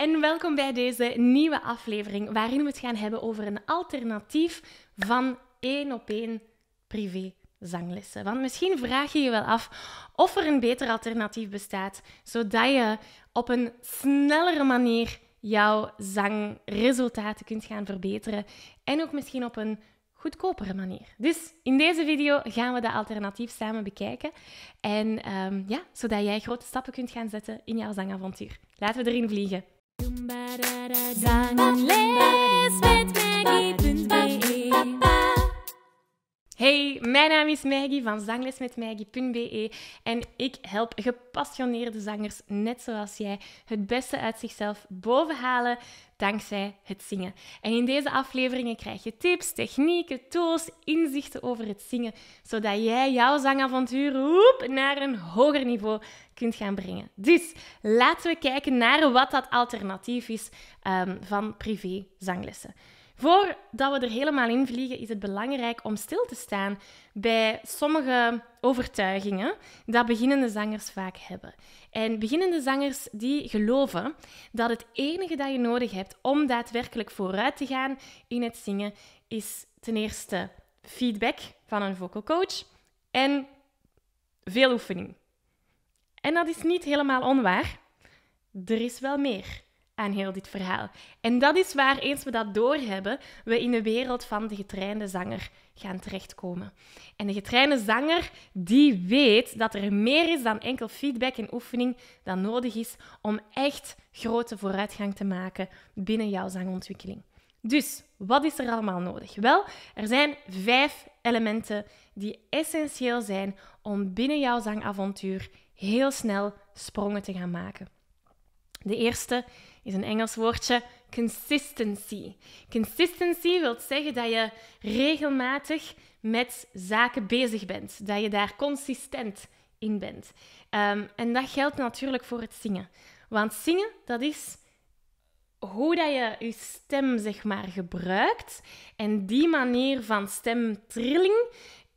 en welkom bij deze nieuwe aflevering waarin we het gaan hebben over een alternatief van één op één privé zanglessen. Want misschien vraag je je wel af of er een beter alternatief bestaat, zodat je op een snellere manier jouw zangresultaten kunt gaan verbeteren en ook misschien op een goedkopere manier. Dus in deze video gaan we dat alternatief samen bekijken. En ehm, ja, zodat jij grote stappen kunt gaan zetten in jouw zangavontuur. Laten we erin vliegen. Zangles met Maggie.be Hey, mijn naam is Maggie van zanglesmetmaggie.be en ik help gepassioneerde zangers, net zoals jij, het beste uit zichzelf bovenhalen dankzij het zingen. En in deze afleveringen krijg je tips, technieken, tools, inzichten over het zingen, zodat jij jouw zangavontuur hoep, naar een hoger niveau kunt gaan brengen. Dus laten we kijken naar wat dat alternatief is ehm, van privé zanglessen. Voordat we er helemaal in vliegen, is het belangrijk om stil te staan bij sommige overtuigingen dat beginnende zangers vaak hebben. En beginnende zangers die geloven dat het enige dat je nodig hebt om daadwerkelijk vooruit te gaan in het zingen is ten eerste feedback van een vocal coach en veel oefening. En dat is niet helemaal onwaar. Er is wel meer aan heel dit verhaal. En dat is waar, eens we dat doorhebben, we in de wereld van de getrainde zanger gaan terechtkomen. En de getrainde zanger, die weet dat er meer is dan enkel feedback en oefening dat nodig is om echt grote vooruitgang te maken binnen jouw zangontwikkeling. Dus, wat is er allemaal nodig? Wel, er zijn vijf elementen die essentieel zijn om binnen jouw zangavontuur heel snel sprongen te gaan maken. De eerste is een Engels woordje consistency. Consistency wil zeggen dat je regelmatig met zaken bezig bent, dat je daar consistent in bent. Ehm, en dat geldt natuurlijk voor het zingen. Want zingen, dat is hoe dat je je stem zeg maar gebruikt en die manier van stemtrilling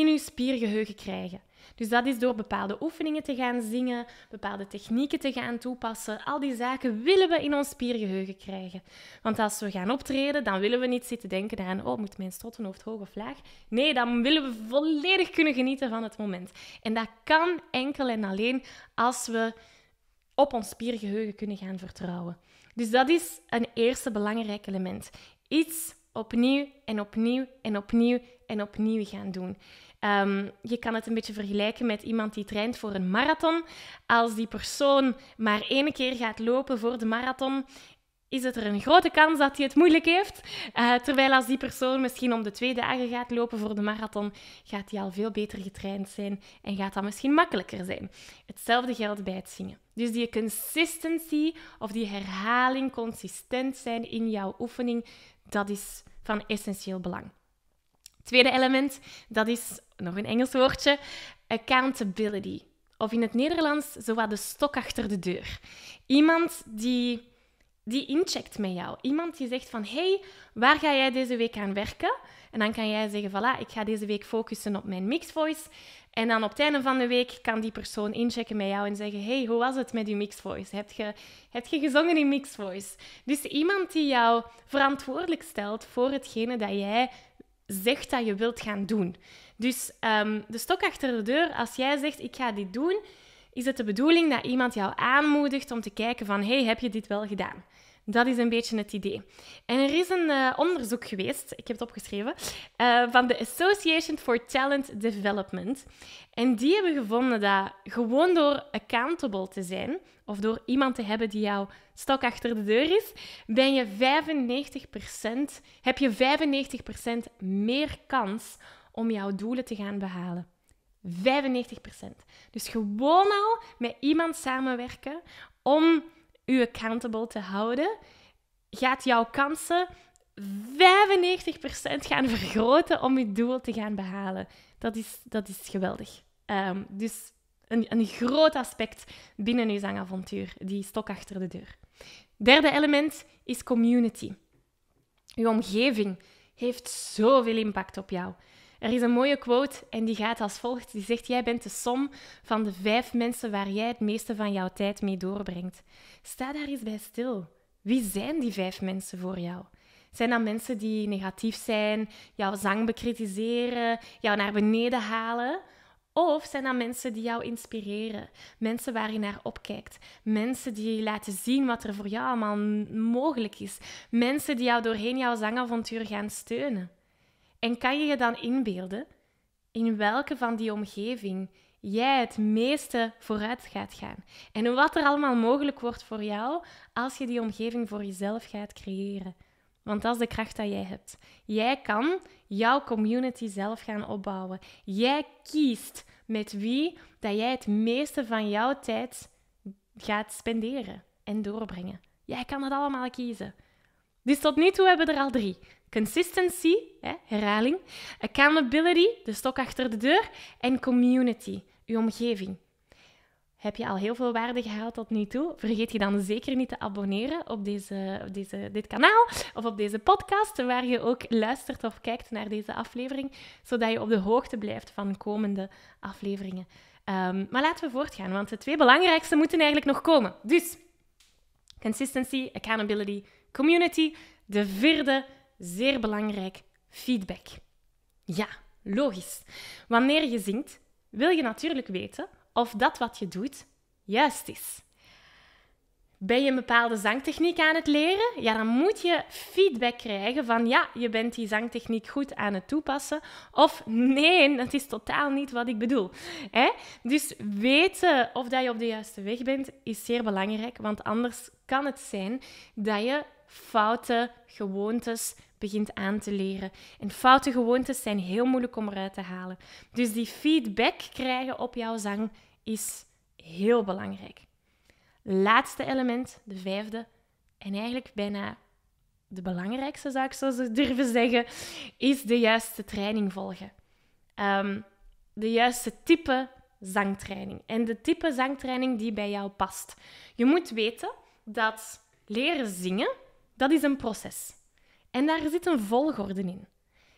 in je spiergeheugen krijgen. Dus dat is door bepaalde oefeningen te gaan zingen, bepaalde technieken te gaan toepassen. Al die zaken willen we in ons spiergeheugen krijgen. Want als we gaan optreden, dan willen we niet zitten denken aan, oh, moet mijn strottenhoofd hoog of laag? Nee, dan willen we volledig kunnen genieten van het moment. En dat kan enkel en alleen als we op ons spiergeheugen kunnen gaan vertrouwen. Dus dat is een eerste belangrijk element. Iets opnieuw en opnieuw en opnieuw en opnieuw gaan doen. Ehm, je kan het een beetje vergelijken met iemand die traint voor een marathon. Als die persoon maar één keer gaat lopen voor de marathon, is het er een grote kans dat hij het moeilijk heeft. Eh, terwijl als die persoon misschien om de twee dagen gaat lopen voor de marathon, gaat hij al veel beter getraind zijn en gaat dat misschien makkelijker zijn. Hetzelfde geldt bij het zingen. Dus die consistency of die herhaling, consistent zijn in jouw oefening, dat is van essentieel belang. Tweede element, dat is nog een Engels woordje, accountability. Of in het Nederlands, zowat de stok achter de deur. Iemand die, die incheckt met jou. Iemand die zegt van, hey, waar ga jij deze week aan werken? En dan kan jij zeggen, voilà, ik ga deze week focussen op mijn voice. En dan op het einde van de week kan die persoon inchecken met jou en zeggen, hey, hoe was het met je voice? Heb je, heb je gezongen in voice? Dus iemand die jou verantwoordelijk stelt voor hetgene dat jij zegt dat je wilt gaan doen. Dus ehm, de stok achter de deur, als jij zegt ik ga dit doen, is het de bedoeling dat iemand jou aanmoedigt om te kijken van hey, heb je dit wel gedaan? Dat is een beetje het idee. En er is een eh, onderzoek geweest, ik heb het opgeschreven, eh, van de Association for Talent Development. En die hebben gevonden dat gewoon door accountable te zijn, of door iemand te hebben die jouw stok achter de deur is, ben je 95%, heb je 95% meer kans om jouw doelen te gaan behalen. 95%. Dus gewoon al met iemand samenwerken om u accountable te houden, gaat jouw kansen 95% gaan vergroten om je doel te gaan behalen. Dat is, dat is geweldig. Ehm, dus een, een groot aspect binnen uw zangavontuur, die stok achter de deur. Derde element is community. Uw omgeving heeft zoveel impact op jou. Er is een mooie quote en die gaat als volgt. Die zegt, jij bent de som van de vijf mensen waar jij het meeste van jouw tijd mee doorbrengt. Sta daar eens bij stil. Wie zijn die vijf mensen voor jou? Zijn dat mensen die negatief zijn, jouw zang bekritiseren, jou naar beneden halen? Of zijn dat mensen die jou inspireren, mensen waar je naar opkijkt, mensen die laten zien wat er voor jou allemaal mogelijk is, mensen die jou doorheen jouw zangavontuur gaan steunen? En kan je je dan inbeelden in welke van die omgeving jij het meeste vooruit gaat gaan? En wat er allemaal mogelijk wordt voor jou als je die omgeving voor jezelf gaat creëren? Want dat is de kracht dat jij hebt. Jij kan jouw community zelf gaan opbouwen. Jij kiest met wie dat jij het meeste van jouw tijd gaat spenderen en doorbrengen. Jij kan het allemaal kiezen. Dus tot nu toe hebben we er al drie. Consistency, herhaling. Accountability, de stok achter de deur. En community, uw omgeving. Heb je al heel veel waarde gehaald tot nu toe? Vergeet je dan zeker niet te abonneren op, deze, op deze, dit kanaal of op deze podcast, waar je ook luistert of kijkt naar deze aflevering, zodat je op de hoogte blijft van komende afleveringen. Ehm, maar laten we voortgaan, want de twee belangrijkste moeten eigenlijk nog komen. Dus consistency, accountability, community. De vierde zeer belangrijk, feedback. Ja, logisch. Wanneer je zingt, wil je natuurlijk weten of dat wat je doet juist is. Ben je een bepaalde zangtechniek aan het leren? Ja, dan moet je feedback krijgen van ja, je bent die zangtechniek goed aan het toepassen. Of nee, dat is totaal niet wat ik bedoel. Hè? Dus weten of dat je op de juiste weg bent is zeer belangrijk, want anders kan het zijn dat je foute gewoontes begint aan te leren. En foute gewoontes zijn heel moeilijk om eruit te halen. Dus die feedback krijgen op jouw zang is heel belangrijk. Laatste element, de vijfde, en eigenlijk bijna de belangrijkste, zou ik zo durven zeggen, is de juiste training volgen. Ehm, de juiste type zangtraining. En de type zangtraining die bij jou past. Je moet weten dat leren zingen dat is een proces. En daar zit een volgorde in.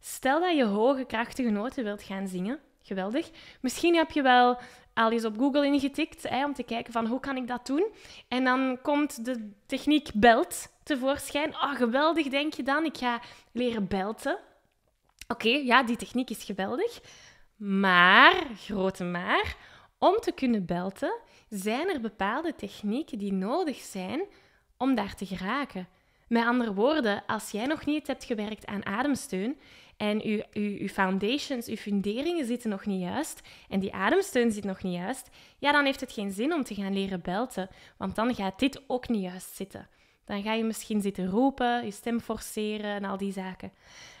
Stel dat je hoge, krachtige noten wilt gaan zingen. Geweldig. Misschien heb je wel al eens op Google ingetikt hè, om te kijken van hoe kan ik dat doen. En dan komt de techniek belt tevoorschijn. oh, geweldig, denk je dan. Ik ga leren belten. Oké, ja, die techniek is geweldig. Maar, grote maar, om te kunnen belten zijn er bepaalde technieken die nodig zijn om daar te geraken. Met andere woorden, als jij nog niet hebt gewerkt aan ademsteun en je, foundations, je funderingen zitten nog niet juist en die ademsteun zit nog niet juist, ja, dan heeft het geen zin om te gaan leren belten, want dan gaat dit ook niet juist zitten. Dan ga je misschien zitten roepen, je stem forceren en al die zaken.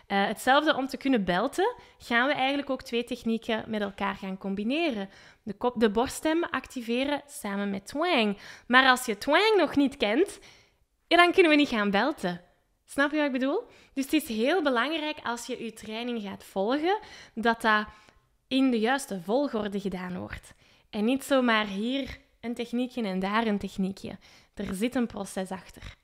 Eh, hetzelfde om te kunnen belten, gaan we eigenlijk ook twee technieken met elkaar gaan combineren. De, kop, de borststem activeren samen met twang. Maar als je twang nog niet kent, ja, dan kunnen we niet gaan belten. Snap je wat ik bedoel? Dus het is heel belangrijk als je je training gaat volgen, dat dat in de juiste volgorde gedaan wordt. En niet zomaar hier een techniekje en daar een techniekje. Er zit een proces achter.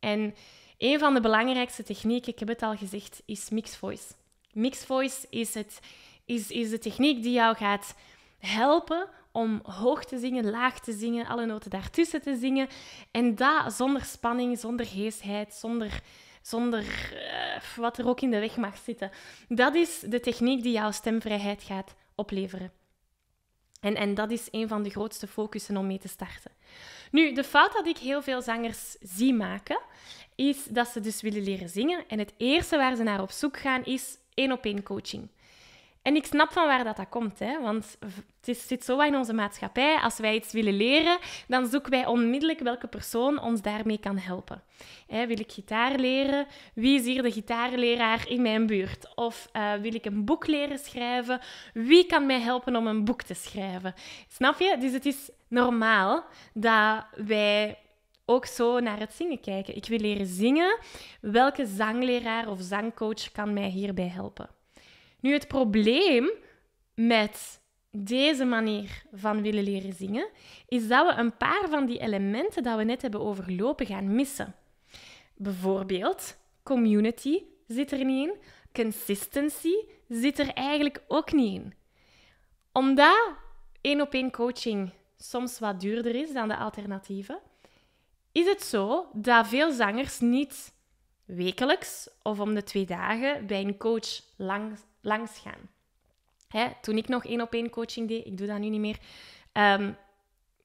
En een van de belangrijkste technieken, ik heb het al gezegd, is mixed voice. Mixed voice is, het, is, is de techniek die jou gaat helpen om hoog te zingen, laag te zingen, alle noten daartussen te zingen. En dat zonder spanning, zonder heesheid, zonder, zonder eh, wat er ook in de weg mag zitten. Dat is de techniek die jouw stemvrijheid gaat opleveren. En, en dat is een van de grootste focussen om mee te starten. Nu, de fout dat ik heel veel zangers zie maken, is dat ze dus willen leren zingen. En het eerste waar ze naar op zoek gaan is één op één coaching. En ik snap van waar dat, dat komt, hè? want het is, zit zo in onze maatschappij. Als wij iets willen leren, dan zoeken wij onmiddellijk welke persoon ons daarmee kan helpen. Hè, wil ik gitaar leren? Wie is hier de gitaarleraar in mijn buurt? Of eh, wil ik een boek leren schrijven? Wie kan mij helpen om een boek te schrijven? Snap je? Dus het is normaal dat wij ook zo naar het zingen kijken. Ik wil leren zingen. Welke zangleraar of zangcoach kan mij hierbij helpen? Nu, het probleem met deze manier van willen leren zingen is dat we een paar van die elementen dat we net hebben overlopen gaan missen. Bijvoorbeeld, community zit er niet in, consistency zit er eigenlijk ook niet in. Omdat één op één coaching soms wat duurder is dan de alternatieven, is het zo dat veel zangers niet wekelijks of om de twee dagen bij een coach lang, langs gaan. Hè, toen ik nog één op één coaching deed, ik doe dat nu niet meer, ehm,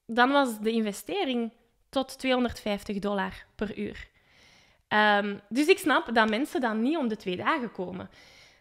dan was de investering tot 250 dollar per uur. Ehm, dus ik snap dat mensen dan niet om de twee dagen komen.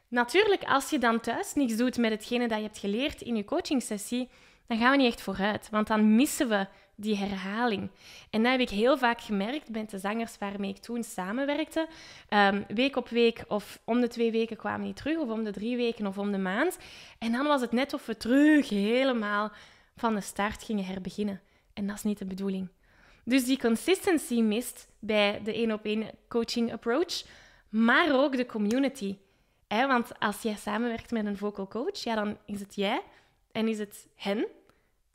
Natuurlijk, als je dan thuis niets doet met hetgene dat je hebt geleerd in je coachingsessie, dan gaan we niet echt vooruit. Want dan missen we die herhaling. En dat heb ik heel vaak gemerkt met de zangers waarmee ik toen samenwerkte. Ehm, week op week of om de twee weken kwamen die terug, of om de drie weken of om de maand. En dan was het net of we terug helemaal van de start gingen herbeginnen. En dat is niet de bedoeling. Dus die consistency mist bij de één op één coaching approach, maar ook de community. want als jij samenwerkt met een vocal coach, ja, dan is het jij en is het hen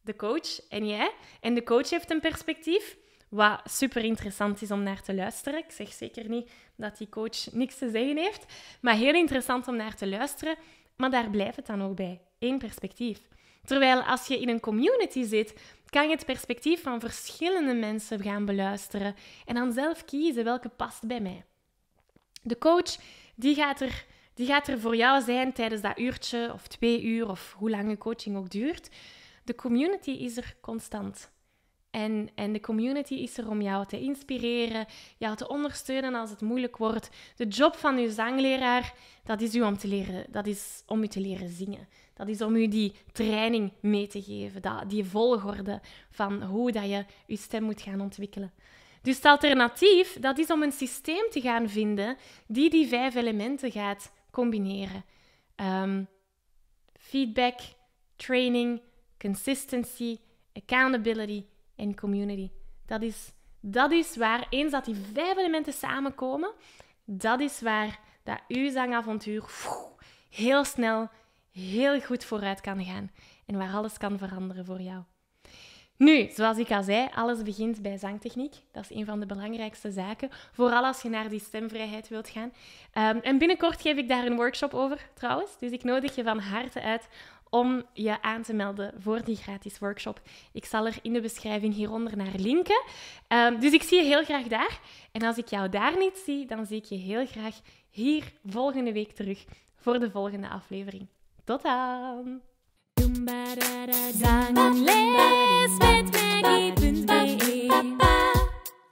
de coach en jij. En de coach heeft een perspectief, wat super interessant is om naar te luisteren. Ik zeg zeker niet dat die coach niks te zeggen heeft, maar heel interessant om naar te luisteren. Maar daar blijft het dan ook bij. Eén perspectief. Terwijl als je in een community zit, kan je het perspectief van verschillende mensen gaan beluisteren en dan zelf kiezen welke past bij mij. De coach die gaat er, die gaat er voor jou zijn tijdens dat uurtje of twee uur of hoe lang je coaching ook duurt de community is er constant. En, en de community is er om jou te inspireren, jou te ondersteunen als het moeilijk wordt. De job van uw zangleraar, dat is, u om, te leren, dat is om u te leren zingen. Dat is om u die training mee te geven, dat, die volgorde van hoe dat je je stem moet gaan ontwikkelen. Dus het alternatief, dat is om een systeem te gaan vinden die die vijf elementen gaat combineren. Ehm, feedback, training, consistency, accountability en community. Dat is, dat is waar, eens dat die vijf elementen samenkomen, dat is waar dat uw zangavontuur heel snel, heel goed vooruit kan gaan. En waar alles kan veranderen voor jou. Nu, zoals ik al zei, alles begint bij zangtechniek. Dat is een van de belangrijkste zaken. Vooral als je naar die stemvrijheid wilt gaan. Ehm, en binnenkort geef ik daar een workshop over, trouwens. Dus ik nodig je van harte uit om je aan te melden voor die gratis workshop. Ik zal er in de beschrijving hieronder naar linken. Ehm, dus ik zie je heel graag daar. En als ik jou daar niet zie, dan zie ik je heel graag hier volgende week terug voor de volgende aflevering. Tot dan!